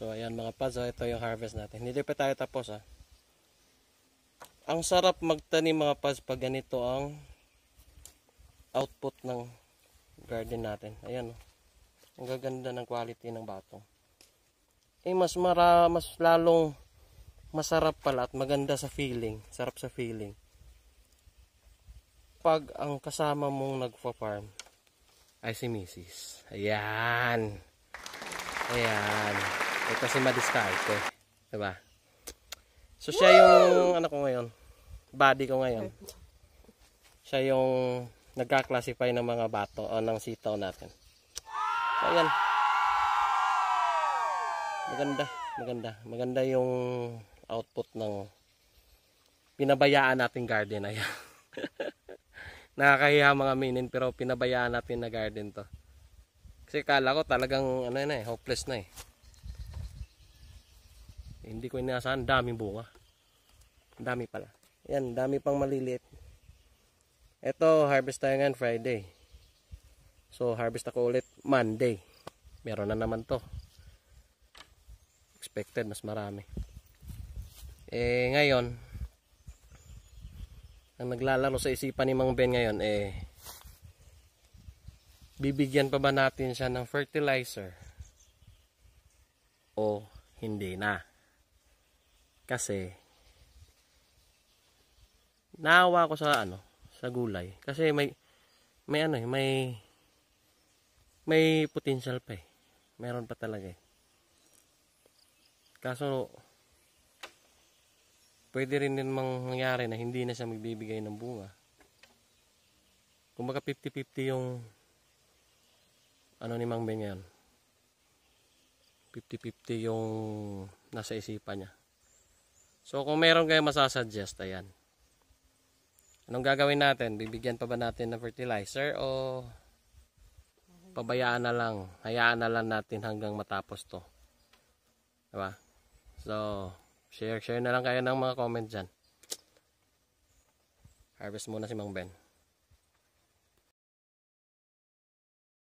So ayan mga pads, oh, ito yung harvest natin. Hindi pa tayo tapos ha. Ah. Ang sarap magtanim mga pads pag ganito ang output ng garden natin. Ayan o. Oh. Ang gaganda ng quality ng batong. Eh mas mara, mas lalong masarap pala at maganda sa feeling. Sarap sa feeling. Pag ang kasama mong nagpa-farm ay si Mrs. Ayan. Ayan. Eh, kasi madiskarte. Eh. Diba? So, siya yung, ano ko ngayon, body ko ngayon. Siya yung nagka-classify ng mga bato o ng sitaw natin. So, ayan. Maganda, maganda. Maganda yung output ng pinabayaan natin garden. Ayan. Nakakahiya mga minin pero pinabayaan natin na garden to. Kasi kala ko talagang ano na eh, hopeless na eh. Hindi ko inaasahan, daming bunga. Dami pala. Yan, dami pang maliliit. Ito, harvest tayo ngayon Friday. So, harvest ako ulit Monday. Meron na naman to. Expected, mas marami. Eh, ngayon, ang naglalaro sa isipan ni Mang Ben ngayon, eh, bibigyan pa ba natin siya ng fertilizer o hindi na. Kasi naawa ako sa ano, sa gulay kasi may may ano eh, may may potential pa eh. Meron pa talaga eh. Kaso pwede rin din mangyari na hindi na siya magbibigay ng bunga. Kumbaga 50-50 yung ano ni Mang Ben ngayon. 50-50 yung nasa isipan niya. So kung meron kayo masasuggest, ayan. Anong gagawin natin? Bibigyan pa ba natin ng fertilizer o pabayaan na lang, hayaan na lang natin hanggang matapos to. 'Di ba? So, share, share na lang kayo ng mga comment diyan. Harvest muna si Mang Ben.